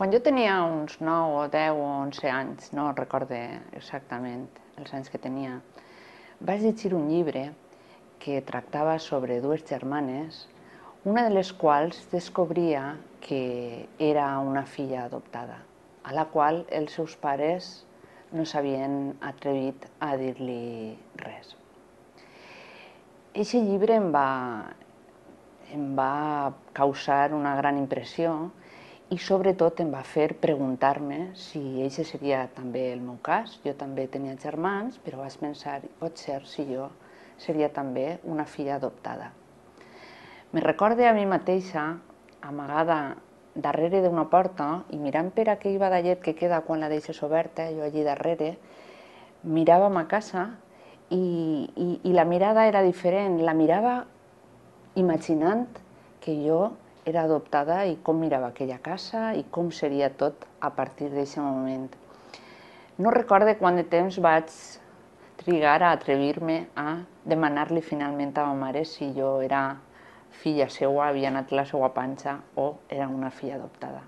Quan jo tenia uns 9 o 10 o 11 anys, no recorde exactament els anys que tenia, vaig llegir un llibre que tractava sobre dues germanes, una de les quals descobria que era una filla adoptada, a la qual els seus pares no s'havien atrevit a dir-li res. Eixe llibre em va, em va causar una gran impressió i sobretot em va fer preguntar-me si aquest seria també el meu cas. Jo també tenia germans, però vaig pensar, pot ser si jo seria també una filla adoptada. Me recorde a mi mateixa, amagada darrere d'una porta i mirant per aquell badallet que queda quan la deixes oberta, jo allí darrere, mirava a casa i, i, i la mirada era diferent, la mirava imaginant que jo era adoptada i com mirava aquella casa i com seria tot a partir d'aquest moment. No recorde quant de temps vaig trigar a atrevir-me a demanar-li finalment a ma mare si jo era filla seua, havia anat la seua panxa o era una filla adoptada.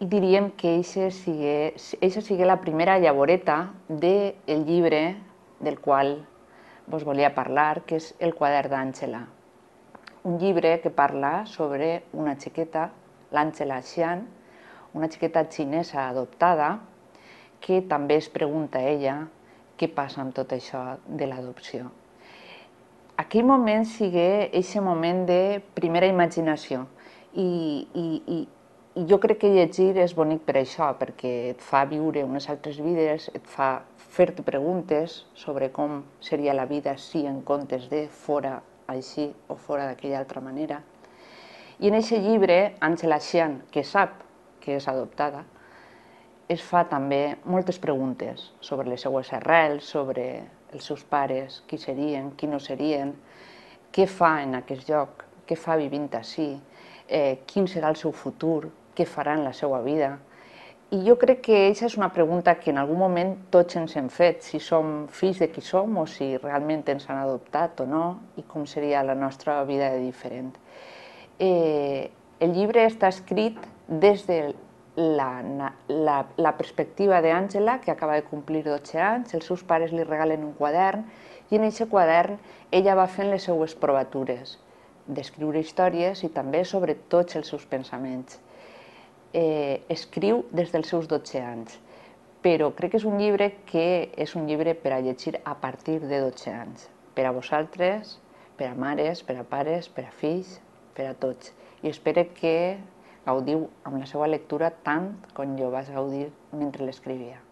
I diríem que eixa sigue, eixa sigue la primera llavoreta del llibre del qual vos volia parlar, que és el quadern d'Àngela, un llibre que parla sobre una xiqueta, l'Àngela Xian, una xiqueta xinesa adoptada, que també es pregunta a ella què passa amb tot això de l'adopció. Aquell moment sigue aquest moment de primera imaginació i, i, i, i jo crec que llegir és bonic per això, perquè et fa viure unes altres vides, et fa fer-te preguntes sobre com seria la vida si en comptes de fora així o fora d'aquella altra manera. I en aquest llibre, Angela Xian, que sap que és adoptada, es fa també moltes preguntes sobre les seues arrels, sobre els seus pares, qui serien, qui no serien, què fa en aquest lloc, què fa vivint així, eh, quin serà el seu futur, què farà en la seva vida, i jo crec que aquesta és una pregunta que en algun moment tots ens hem fet, si som fills de qui som o si realment ens han adoptat o no, i com seria la nostra vida de diferent. Eh, el llibre està escrit des de la, la, la perspectiva d'Àngela, que acaba de complir 12 anys, els seus pares li regalen un quadern, i en aquest quadern ella va fent les seues provatures, d'escriure històries i també sobre tots els seus pensaments eh, escriu des dels seus 12 anys, però crec que és un llibre que és un llibre per a llegir a partir de 12 anys, per a vosaltres, per a mares, per a pares, per a fills, per a tots. I espero que gaudiu amb la seva lectura tant com jo vaig gaudir mentre l'escrivia.